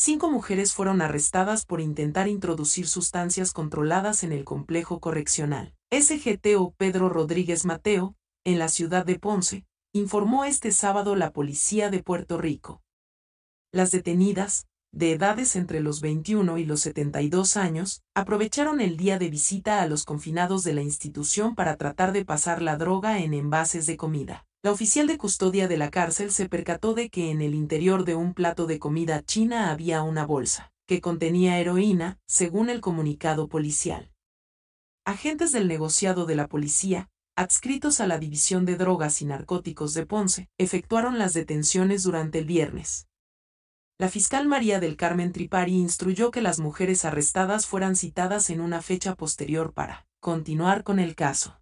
cinco mujeres fueron arrestadas por intentar introducir sustancias controladas en el complejo correccional. SGTO Pedro Rodríguez Mateo, en la ciudad de Ponce, informó este sábado la policía de Puerto Rico. Las detenidas, de edades entre los 21 y los 72 años, aprovecharon el día de visita a los confinados de la institución para tratar de pasar la droga en envases de comida. La oficial de custodia de la cárcel se percató de que en el interior de un plato de comida china había una bolsa, que contenía heroína, según el comunicado policial. Agentes del negociado de la policía, adscritos a la División de Drogas y Narcóticos de Ponce, efectuaron las detenciones durante el viernes. La fiscal María del Carmen Tripari instruyó que las mujeres arrestadas fueran citadas en una fecha posterior para continuar con el caso.